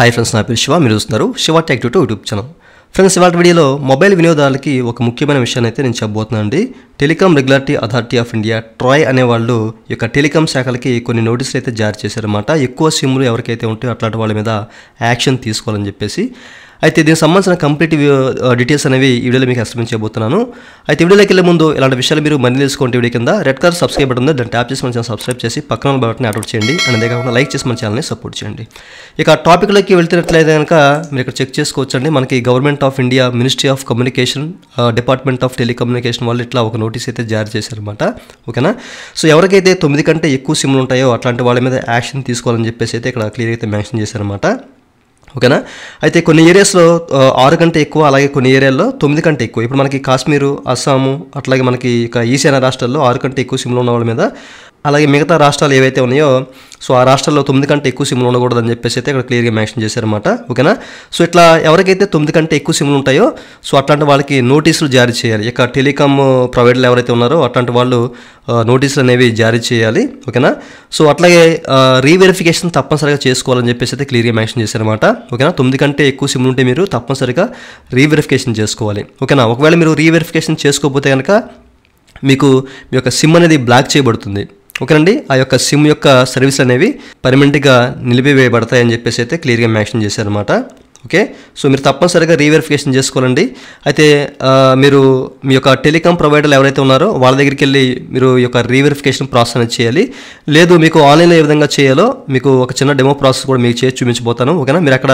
hi friends నా పేరు శివ మీరు చూస్తున్నారు Shiva tech two YouTube channel friends ఇవాళ వీడియోలో మొబైల్ వినియోగదారులకి ఒక ముఖ్యమైన విషయాన్ని అయితే నేను చెప్పబోతున్నాను అండి telecom regulatory authority of India TRAI అనేవాళ్ళు ఈ యొక్క టెలికాం శాఖలకి కొన్ని నోటీసులు అయితే జారీ చేశారన్నమాట ఎక్కువ సిమ్లు ఎవరికైతే ఉంటే అట్లాంటి వాళ్ళ మీద యాక్షన్ తీసుకోవాలని చెప్పేసి అయితే దీనికి సంబంధించిన కంప్లీట్ డీటెయిల్స్ అనేవి ఈ వీడియోలో మీకు ఎక్స్ప్లెయిన్ చేయబోతున్నాను అయితే వీడియోలోకి వెళ్ళే ముందు ఇలాంటి విషయాలు మీరు మనీ తెలుసుకోండి వీడియో కింద రెడ్ కలర్ సబ్స్క్రైబ్ బటన్ దాన్ని ట్యాప్ చేసి మన ఛానల్ సబ్స్క్రైబ్ చేసి పక్కన బటన్ అటౌట్ చేయండి అండ్ అంతేకాకుండా లైక్ చేసి మన ఛానల్ని సపోర్ట్ చేయండి ఇక టాపిక్లోకి వెళ్తున్నట్లయితే కనుక మీరు ఇక్కడ చెక్ చేసుకోవచ్చండి మనకి government of India ministry of communication department of telecommunication వాళ్ళు ఇట్లా ఒక నోటీస్ అయితే జారీ చేశారనమాట ఓకేనా సో ఎవరికైతే తొమ్మిది కంటే ఎక్కువ సిమ్లు ఉంటాయో అట్లాంటి వాళ్ళ మీద యాక్షన్ తీసుకోవాలని చెప్పేసి అయితే ఇక్కడ క్లియర్ అయితే మెన్షన్ చేశారనమాట ఓకేనా అయితే కొన్ని ఏరియాస్లో ఆరు కంటే ఎక్కువ అలాగే కొన్ని ఏరియాల్లో తొమ్మిది కంటే ఎక్కువ ఇప్పుడు మనకి కాశ్మీరు అస్సాము అట్లాగే మనకి ఇక ఈశాన్య రాష్ట్రాల్లో ఆరు కంటే ఎక్కువ సిమ్లో ఉన్న వాళ్ళ మీద అలాగే మిగతా రాష్ట్రాలు ఏవైతే ఉన్నాయో సో ఆ రాష్ట్రాల్లో తొమ్మిది కంటే ఎక్కువ సిమ్లు ఉండకూడదని చెప్పేసి అయితే ఇక్కడ క్లియర్గా మెన్షన్ చేశారన్నమాట ఓకేనా సో ఇట్లా ఎవరికైతే తొమ్మిది కంటే ఎక్కువ సిమ్లు ఉంటాయో సో అట్లాంటి వాళ్ళకి నోటీసులు జారీ చేయాలి ఇక టెలికామ్ ప్రొవైడర్లు ఎవరైతే ఉన్నారో అట్లాంటి వాళ్ళు నోటీసులు అనేవి జారీ చేయాలి ఓకేనా సో అట్లాగే రీవెరిఫికేషన్ తప్పనిసరిగా చేసుకోవాలని చెప్పేసి అయితే క్లియర్గా మెన్షన్ చేశారన్నమాట ఓకేనా తొమ్మిది కంటే ఎక్కువ సిమ్లు ఉంటే మీరు తప్పనిసరిగా రీవెరిఫికేషన్ చేసుకోవాలి ఓకేనా ఒకవేళ మీరు రీవెరిఫికేషన్ చేసుకోకపోతే కనుక మీకు మీ యొక్క సిమ్ అనేది బ్లాక్ చేయబడుతుంది ఓకేనండి ఆ యొక్క సిమ్ యొక్క సర్వీస్ అనేవి పర్మనెంట్గా నిలిపివేయబడతాయని చెప్పేసి అయితే క్లియర్గా మ్యాక్షన్ చేశారనమాట ఓకే సో మీరు తప్పనిసరిగా రీవెరిఫికేషన్ చేసుకోవాలండి అయితే మీరు మీ యొక్క టెలికాం ప్రొవైడర్లు ఎవరైతే ఉన్నారో వాళ్ళ దగ్గరికి వెళ్ళి మీరు ఈ యొక్క రీవెరిఫికేషన్ ప్రాసెస్ అనేది చేయాలి లేదు మీకు ఆన్లైన్లో ఏ విధంగా చేయాలో మీకు ఒక చిన్న డెమో ప్రాసెస్ కూడా మీకు చేసి చూపించబోతాను ఓకేనా మీరు అక్కడ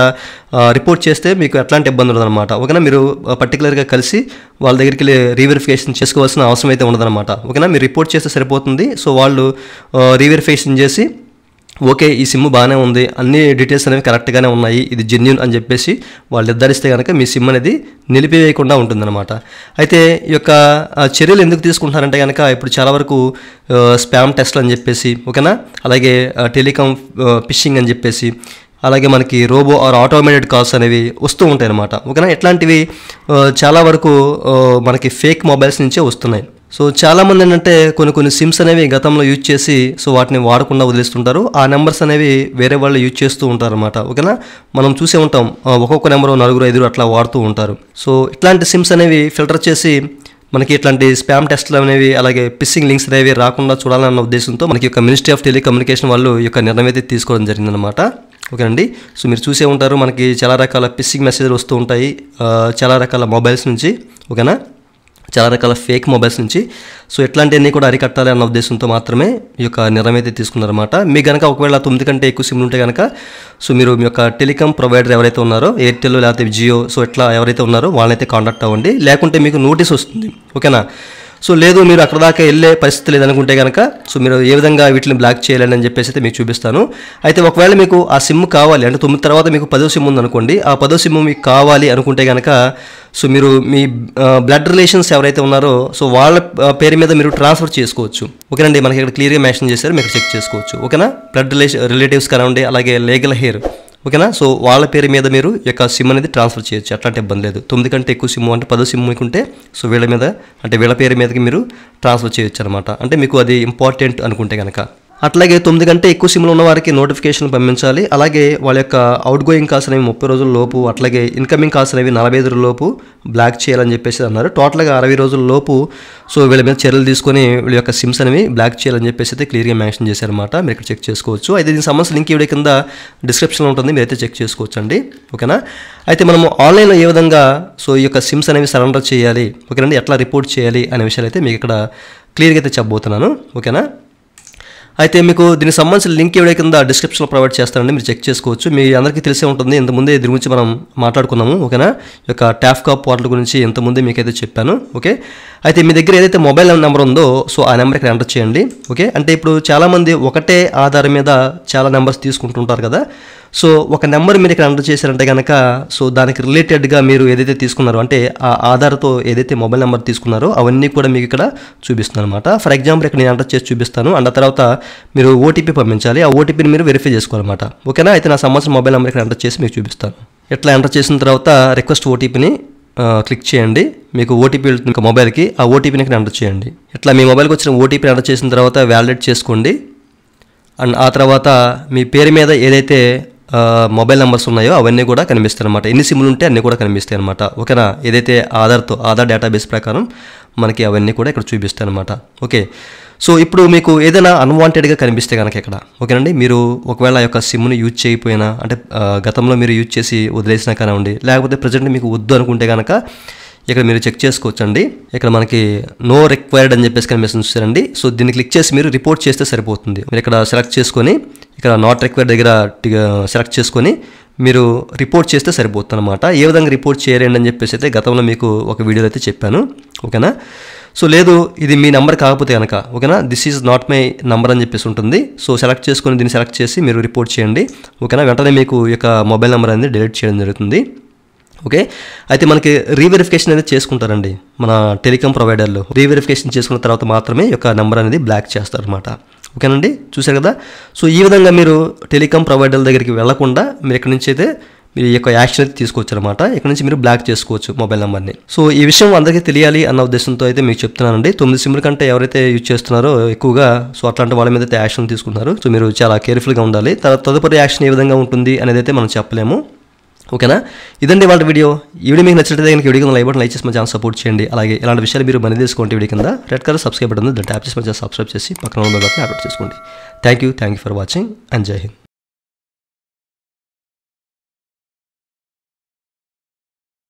రిపోర్ట్ చేస్తే మీకు ఎట్లాంటి ఇబ్బంది ఉండదన్నమాట ఓకేనా మీరు పర్టికులర్గా కలిసి వాళ్ళ దగ్గరికి వెళ్ళి రీవెరిఫికేషన్ చేసుకోవాల్సిన అవసరం అయితే ఉండదన్నమాట ఓకేనా మీరు రిపోర్ట్ చేస్తే సరిపోతుంది సో వాళ్ళు రీవెరిఫికేషన్ చేసి ఓకే ఈ సిమ్ బాగానే ఉంది అన్ని డీటెయిల్స్ అనేవి కరెక్ట్గానే ఉన్నాయి ఇది జెన్యున్ అని చెప్పేసి వాళ్ళు నిర్ధారిస్తే కనుక మీ సిమ్ అనేది నిలిపివేయకుండా ఉంటుందన్నమాట అయితే ఈ యొక్క చర్యలు ఎందుకు తీసుకుంటున్నారంటే కనుక ఇప్పుడు చాలా వరకు స్పామ్ టెస్ట్లు అని చెప్పేసి ఓకేనా అలాగే టెలికాం ఫిషింగ్ అని చెప్పేసి అలాగే మనకి రోబో ఆర్ ఆటోమేటెడ్ కాల్స్ అనేవి వస్తూ ఉంటాయి అన్నమాట ఓకేనా ఇట్లాంటివి చాలా వరకు మనకి ఫేక్ మొబైల్స్ నుంచే వస్తున్నాయి సో చాలామంది ఏంటంటే కొన్ని కొన్ని సిమ్స్ అనేవి గతంలో యూజ్ చేసి సో వాటిని వాడకుండా వదిలేస్తుంటారు ఆ నెంబర్స్ అనేవి వేరే వాళ్ళు యూజ్ చేస్తూ ఉంటారు అనమాట ఓకేనా మనం చూసే ఉంటాం ఒక్కొక్క నెంబర్ నలుగురు ఐదుగురు అట్లా వాడుతూ ఉంటారు సో ఇట్లాంటి సిమ్స్ అనేవి ఫిల్టర్ చేసి మనకి ఇట్లాంటి స్పామ్ టెస్ట్లు అనేవి అలాగే పిస్సింగ్ లింక్స్ అనేవి రాకుండా చూడాలన్న ఉద్దేశంతో మనకి యొక్క మినిస్ట్రీ ఆఫ్ టెలికమ్యూనికేషన్ వాళ్ళు యొక్క నిర్ణయం అయితే తీసుకోవడం జరిగిందనమాట ఓకేనండి సో మీరు చూసే ఉంటారు మనకి చాలా రకాల పిస్సింగ్ మెసేజ్లు వస్తూ ఉంటాయి చాలా రకాల మొబైల్స్ నుంచి ఓకేనా చాలా రకాల ఫేక్ మొబైల్స్ నుంచి సో ఇట్లాంటివన్నీ కూడా అరికట్టాలి అన్న ఉద్దేశంతో మాత్రమే ఈ యొక్క నిర్ణయం అయితే తీసుకున్నారన్నమాట మీకు కనుక ఒకవేళ తొమ్మిది కంటే ఎక్కువ సిమ్లు ఉంటే కనుక సో మీరు మీ యొక్క టెలికామ్ ప్రొవైడర్ ఎవరైతే ఉన్నారో ఎయిర్టెల్ లేకపోతే జియో సో ఇట్లా ఎవరైతే ఉన్నారో వాళ్ళైతే కాంటాక్ట్ అవ్వండి లేకుంటే మీకు నోటీస్ వస్తుంది ఓకేనా సో లేదు మీరు అక్కడ దాకా వెళ్ళే పరిస్థితి లేదనుకుంటే కనుక సో మీరు ఏ విధంగా వీటిని బ్లాక్ చేయాలని అని చెప్పేసి అయితే మీకు చూపిస్తాను అయితే ఒకవేళ మీకు ఆ సిమ్ కావాలి అంటే తొమ్మిది తర్వాత మీకు పదో సిమ్ ఉందనుకోండి ఆ పదో సిమ్ మీకు కావాలి అనుకుంటే కనుక సో మీరు మీ బ్లడ్ రిలేషన్స్ ఎవరైతే ఉన్నారో సో వాళ్ళ పేరు మీద మీరు ట్రాన్స్ఫర్ చేసుకోవచ్చు ఓకేనండి మనకి ఇక్కడ క్లియర్గా మెన్షన్ చేశారు మీరు చెక్ చేసుకోవచ్చు ఓకేనా బ్లడ్ రిలేషన్ రిలేటివ్స్ కానివ్వండి అలాగే లీగల్ హెయిర్ ఓకేనా సో వాళ్ళ పేరు మీద మీరు యొక్క సిమ్ అనేది ట్రాన్స్ఫర్ చేయొచ్చు అట్లాంటి ఇబ్బంది లేదు తొమ్మిది కంటే ఎక్కువ సిమ్ అంటే పదో సిమ్ మీకుంటే సో వీళ్ళ మీద అంటే వీళ్ళ పేరు మీదకి మీరు ట్రాన్స్ఫర్ చేయొచ్చు అనమాట అంటే మీకు అది ఇంపార్టెంట్ అనుకుంటే కనుక అట్లాగే తొమ్మిది గంటే ఎక్కువ సిమ్లు ఉన్న వారికి నోటిఫికేషన్లు పంపించాలి అలాగే వాళ్ళ యొక్క అవుట్ గోయింగ్ కాల్స్ అనేవి ముప్పై రోజుల లోపు అట్లాగే ఇన్కమింగ్ కాల్స్ అనేవి నలభై ఐదు లోపు బ్లాక్ చేయాలని చెప్పేసి అన్నారు టోటల్గా అరవై రోజుల లోపు సో వీళ్ళ మీద చర్యలు తీసుకొని వీళ్ళ యొక్క సిమ్స్ అనేవి బ్లాక్ చేయాలని చెప్పేసి అయితే క్లియర్గా మెన్షన్ చేశారన్నమాట మీరు ఇక్కడ చెక్ చేసుకోవచ్చు అయితే దీనికి సంబంధించిన లింక్ ఇవి కింద డిస్క్రిప్షన్లో ఉంటుంది మీరు అయితే చెక్ చేసుకోవచ్చు అండి ఓకేనా అయితే మనము ఆన్లైన్లో ఏ విధంగా సో ఈ యొక్క సిమ్స్ అనేవి సరెండర్ చేయాలి ఓకేనండి ఎట్లా రిపోర్ట్ చేయాలి అనే విషయాలు అయితే మీకు ఇక్కడ క్లియర్గా అయితే చెప్పబోతున్నాను ఓకేనా అయితే మీకు దీనికి సంబంధించిన లింక్ ఎవడే కింద డిస్క్రిప్షన్లో ప్రొవైడ్ చేస్తానండి మీరు చెక్ చేసుకోవచ్చు మీ అందరికీ తెలిసే ఉంటుంది ఇంతకుముందే దీని గురించి మనం మాట్లాడుకున్నాము ఓకేనా ఈ యొక్క ట్యాఫ్ కాప్ పోర్టల్ గురించి ఇంతకుముందే మీకైతే చెప్పాను ఓకే అయితే మీ దగ్గర ఏదైతే మొబైల్ నెంబర్ ఉందో సో ఆ నెంబర్ ఇక్కడ ఎంటర్ చేయండి ఓకే అంటే ఇప్పుడు చాలామంది ఒకటే ఆధార్ మీద చాలా నెంబర్స్ తీసుకుంటుంటారు కదా సో ఒక నెంబర్ మీరు ఇక్కడ ఎంటర్ చేశారంటే కనుక సో దానికి రిలేటెడ్గా మీరు ఏదైతే తీసుకున్నారో అంటే ఆ ఆధార్తో ఏదైతే మొబైల్ నెంబర్ తీసుకున్నారో అవన్నీ కూడా మీకు ఇక్కడ చూపిస్తున్నాను అనమాట ఫర్ ఎగ్జాంపుల్ ఇక్కడ నేను ఎంటర్ చేసి చూపిస్తాను అండ్ ఆ తర్వాత మీరు ఓటీపీ పంపించాలి ఆ ఓటీపీని మీరు వెరిఫై చేసుకోవాలన్నమాట ఓకేనా అయితే నా సంవత్సరం మొబైల్ నెంబర్ ఇక్కడ ఎంటర్ చేసి మీకు చూపిస్తాను ఎట్లా ఎంటర్ చేసిన తర్వాత రిక్వెస్ట్ ఓటీపీని క్లిక్ చేయండి మీకు ఓటీపీ వెళ్తుంది మొబైల్కి ఆ ఓటీపీని ఇక్కడ ఎంటర్ చేయండి ఇట్లా మీ మొబైల్కి వచ్చిన ఓటీపీని ఎంటర్ చేసిన తర్వాత వ్యాలిడేట్ చేసుకోండి అండ్ ఆ తర్వాత మీ పేరు మీద ఏదైతే మొబైల్ నెంబర్స్ ఉన్నాయో అవన్నీ కూడా కనిపిస్తాయి అనమాట ఎన్ని సిమ్లు ఉంటే అన్నీ కూడా కనిపిస్తాయి అనమాట ఓకేనా ఏదైతే ఆధార్తో ఆధార్ డేటాబేస్ ప్రకారం మనకి అవన్నీ కూడా ఇక్కడ చూపిస్తాయి అనమాట ఓకే సో ఇప్పుడు మీకు ఏదైనా అన్వాంటెడ్గా కనిపిస్తే కనుక ఇక్కడ ఓకేనండి మీరు ఒకవేళ యొక్క సిమ్ను యూజ్ చేయకపోయినా అంటే గతంలో మీరు యూజ్ చేసి వదిలేసినా కానివ్వండి లేకపోతే ప్రజెంట్ మీకు వద్దు అనుకుంటే కనుక ఇక్కడ మీరు చెక్ చేసుకోవచ్చండి ఇక్కడ మనకి నో రిక్వైర్డ్ అని చెప్పేసి కానీ మెసేజ్ చూసారండి సో దీన్ని క్లిక్ చేసి మీరు రిపోర్ట్ చేస్తే సరిపోతుంది మీరు ఇక్కడ సెలెక్ట్ చేసుకొని ఇక్కడ నాట్ రిక్వైర్డ్ దగ్గర సెలెక్ట్ చేసుకొని మీరు రిపోర్ట్ చేస్తే సరిపోతుంది అనమాట ఏ విధంగా రిపోర్ట్ చేయలేండి అని చెప్పేసి అయితే గతంలో మీకు ఒక వీడియోలో అయితే చెప్పాను ఓకేనా సో లేదు ఇది మీ నెంబర్ కాకపోతే కనుక ఓకేనా this is not my number అని చెప్పేసి ఉంటుంది సో సెలెక్ట్ చేసుకొని దీన్ని సెలెక్ట్ చేసి మీరు రిపోర్ట్ చేయండి ఓకేనా వెంటనే మీకు యొక్క మొబైల్ నెంబర్ అనేది డిలీట్ చేయడం జరుగుతుంది ఓకే అయితే మనకి రీవెరిఫికేషన్ అనేది చేసుకుంటారండి మన టెలికామ్ ప్రొవైడర్లు రీవెరిఫికేషన్ చేసుకున్న తర్వాత మాత్రమే యొక్క నెంబర్ అనేది బ్లాక్ చేస్తారనమాట ఓకేనండి చూసారు కదా సో ఈ విధంగా మీరు టెలికామ్ ప్రొవైడర్ల దగ్గరికి వెళ్లకుండా మీరు ఇక్కడి నుంచి అయితే మీరు ఈ యొక్క యాక్షన్ అయితే తీసుకోవచ్చు అనమాట ఇక్కడ నుంచి మీరు బ్లాక్ చేసుకోవచ్చు మొబైల్ నెంబర్ని సో ఈ విషయం అందరికీ తెలియాలి అన్న ఉద్దేశంతో అయితే మీకు చెప్తున్నానండి తొమ్మిది సిమ్ల కంటే ఎవరైతే యూజ్ చేస్తున్నారో ఎక్కువగా సో అట్లాంటి వాళ్ళ మీద అయితే యాక్షన్ తీసుకుంటున్నారు సో మీరు చాలా కేర్ఫుల్గా ఉండాలి తదుపరి యాక్షన్ ఏ విధంగా ఉంటుంది అనేది అయితే మనం చెప్పలేము ఓకేనా ఇదండి వాళ్ళ వీడియో ఈ వీడియో మీకు నచ్చినట్లయితే కనుక వీడియో కింద లైక్ బటన్ లైక్ చేసి మంచి సపోర్ట్ చేయండి అలాగే ఇలాంటి విషయాలు మీరు మనీ తీసుకోండి వీడియో కింద రెడ్ కలర్ సబ్స్క్రైబ్ బటన్ దాన్ని ట్యాప్ చేసి మంచిగా సబ్స్క్రైబ్ చేసి పక్కన ఉన్న బటన్ అప్డేట్ చేసుకోండి thank you thank you for watching and జై హింద్